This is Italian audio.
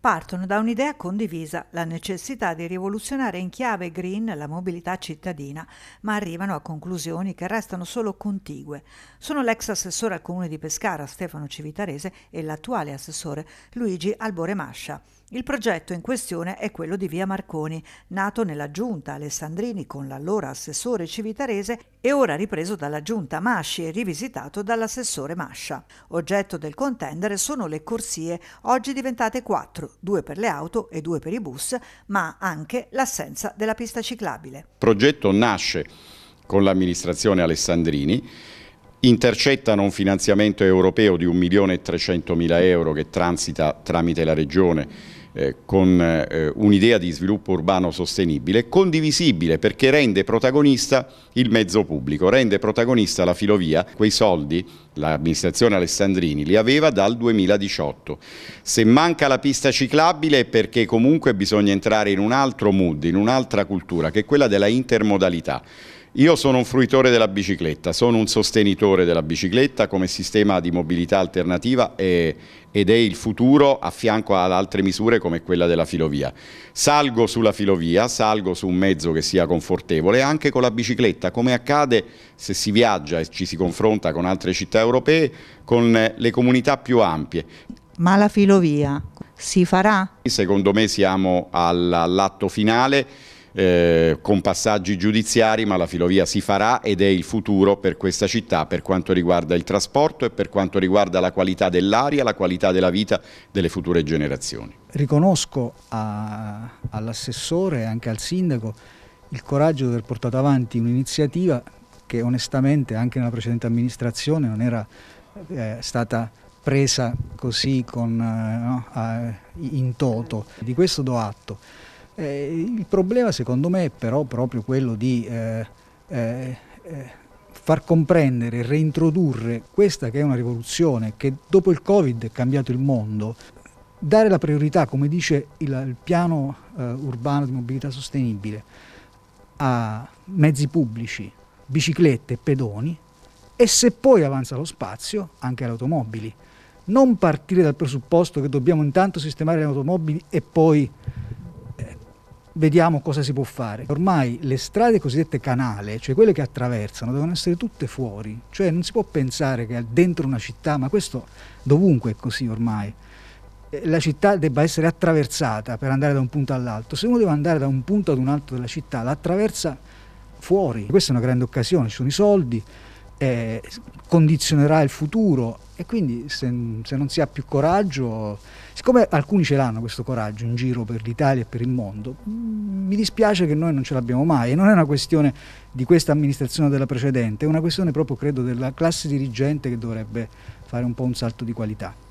partono da un'idea condivisa, la necessità di rivoluzionare in chiave green la mobilità cittadina, ma arrivano a conclusioni che restano solo contigue. Sono l'ex assessore al comune di Pescara Stefano Civitarese e l'attuale assessore Luigi Albore Mascia. Il progetto in questione è quello di Via Marconi, nato nella giunta Alessandrini con l'allora assessore civitarese e ora ripreso dalla giunta Masci e rivisitato dall'assessore Mascia. Oggetto del contendere sono le corsie, oggi diventate quattro, due per le auto e due per i bus, ma anche l'assenza della pista ciclabile. Il progetto nasce con l'amministrazione Alessandrini intercettano un finanziamento europeo di 1.300.000 euro che transita tramite la Regione eh, con eh, un'idea di sviluppo urbano sostenibile, condivisibile perché rende protagonista il mezzo pubblico, rende protagonista la filovia. Quei soldi l'amministrazione Alessandrini li aveva dal 2018. Se manca la pista ciclabile è perché comunque bisogna entrare in un altro mood, in un'altra cultura che è quella della intermodalità. Io sono un fruitore della bicicletta, sono un sostenitore della bicicletta come sistema di mobilità alternativa e, ed è il futuro a fianco ad altre misure come quella della filovia. Salgo sulla filovia, salgo su un mezzo che sia confortevole anche con la bicicletta, come accade se si viaggia e ci si confronta con altre città europee, con le comunità più ampie. Ma la filovia si farà? Secondo me siamo all'atto finale eh, con passaggi giudiziari, ma la Filovia si farà ed è il futuro per questa città per quanto riguarda il trasporto e per quanto riguarda la qualità dell'aria, la qualità della vita delle future generazioni. Riconosco all'assessore e anche al sindaco il coraggio di aver portato avanti un'iniziativa che onestamente anche nella precedente amministrazione non era eh, stata presa così con, eh, no, in toto. Di questo do atto. Eh, il problema secondo me è però proprio quello di eh, eh, eh, far comprendere, reintrodurre questa che è una rivoluzione, che dopo il Covid è cambiato il mondo, dare la priorità, come dice il, il piano eh, urbano di mobilità sostenibile, a mezzi pubblici, biciclette e pedoni e se poi avanza lo spazio anche alle automobili. Non partire dal presupposto che dobbiamo intanto sistemare le automobili e poi vediamo cosa si può fare. Ormai le strade cosiddette canale, cioè quelle che attraversano, devono essere tutte fuori, cioè non si può pensare che dentro una città, ma questo dovunque è così ormai, eh, la città debba essere attraversata per andare da un punto all'altro. Se uno deve andare da un punto ad un altro della città, la attraversa fuori. Questa è una grande occasione, ci sono i soldi, eh, condizionerà il futuro e quindi se, se, non si ha più coraggio, siccome alcuni ce l'hanno questo coraggio in giro per l'Italia e per il mondo, mm, mi dispiace che noi non ce l'abbiamo mai e non è una questione di questa amministrazione o della precedente, è una questione proprio credo della classe dirigente che dovrebbe fare un po' un salto di qualità.